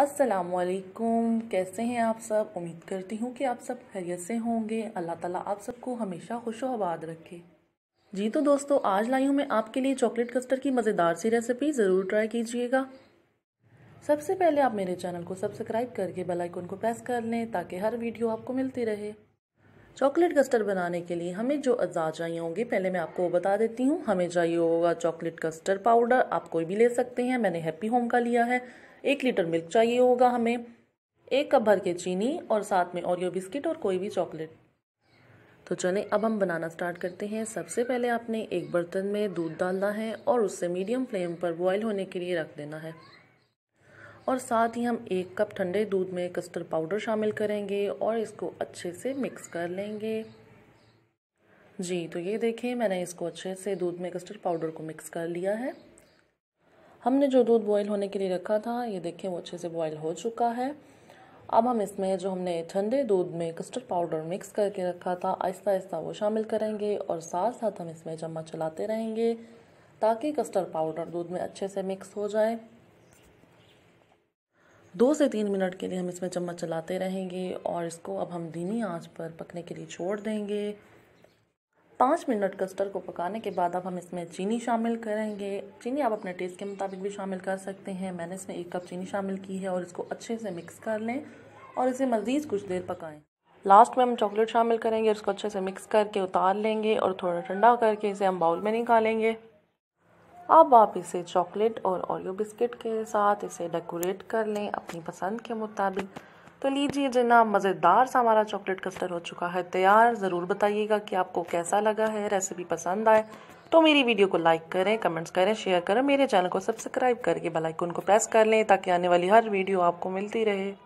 असलकुम कैसे हैं आप सब उम्मीद करती हूँ कि आप सब खैरियत से होंगे अल्लाह ताला आप सबको हमेशा खुश आबाद रखे जी तो दोस्तों आज लाई हूँ मैं आपके लिए चॉकलेट कस्टर्ड की मज़ेदार सी रेसिपी ज़रूर ट्राई कीजिएगा सबसे पहले आप मेरे चैनल को सब्सक्राइब करके बेल आइकन को प्रेस कर लें ताकि हर वीडियो आपको मिलती रहे चॉकलेट कस्टर्ड बनाने के लिए हमें जो अज्जा चाहिए होंगे पहले मैं आपको बता देती हूँ हमें चाहिए होगा चॉकलेट कस्टर्ड पाउडर आप कोई भी ले सकते हैं मैंने हैप्पी होम का लिया है एक लीटर मिल्क चाहिए होगा हमें एक कप भर के चीनी और साथ में ओरियो बिस्किट और कोई भी चॉकलेट तो चलें अब हम बनाना स्टार्ट करते हैं सबसे पहले आपने एक बर्तन में दूध डालना है और उससे मीडियम फ्लेम पर बॉयल होने के लिए रख देना है और साथ ही हम एक कप ठंडे दूध में कस्टर्ड पाउडर शामिल करेंगे और इसको अच्छे से मिक्स कर लेंगे जी तो ये देखें मैंने इसको अच्छे से दूध में कस्टर्ड पाउडर को मिक्स कर लिया है हमने जो दूध बॉईल होने के लिए रखा था ये देखें वो अच्छे से बॉईल हो चुका है अब हम इसमें जो हमने ठंडे दूध में कस्टर्ड पाउडर मिक्स करके रखा था आहिस्ता आहिस्ता वो शामिल करेंगे और साथ साथ हम इसमें चम्मच चलाते रहेंगे ताकि कस्टर्ड पाउडर दूध में अच्छे से मिक्स हो जाए दो से तीन मिनट के लिए हम इसमें चम्मच चलाते रहेंगे और इसको अब हम धीमी आंच पर पकने के लिए छोड़ देंगे पाँच मिनट कस्टर्ड को पकाने के बाद अब हम इसमें चीनी शामिल करेंगे चीनी आप अपने टेस्ट के मुताबिक भी शामिल कर सकते हैं मैंने इसमें एक कप चीनी शामिल की है और इसको अच्छे से मिक्स कर लें और इसे मज़ीद कुछ देर पकाएं लास्ट में हम चॉकलेट शामिल करेंगे इसको अच्छे से मिक्स करके उतार लेंगे और थोड़ा ठंडा करके इसे हम बाउल में निकालेंगे अब आप इसे चॉकलेट और ओरियो बिस्किट के साथ इसे डेकोरेट कर लें अपनी पसंद के मुताबिक तो लीजिए जनाब मज़ेदार सा हमारा चॉकलेट कस्टर्ड हो चुका है तैयार ज़रूर बताइएगा कि आपको कैसा लगा है रेसिपी पसंद आए तो मेरी वीडियो को लाइक करें कमेंट्स करें शेयर करें मेरे चैनल को सब्सक्राइब करके बेल आइकन को प्रेस कर लें ताकि आने वाली हर वीडियो आपको मिलती रहे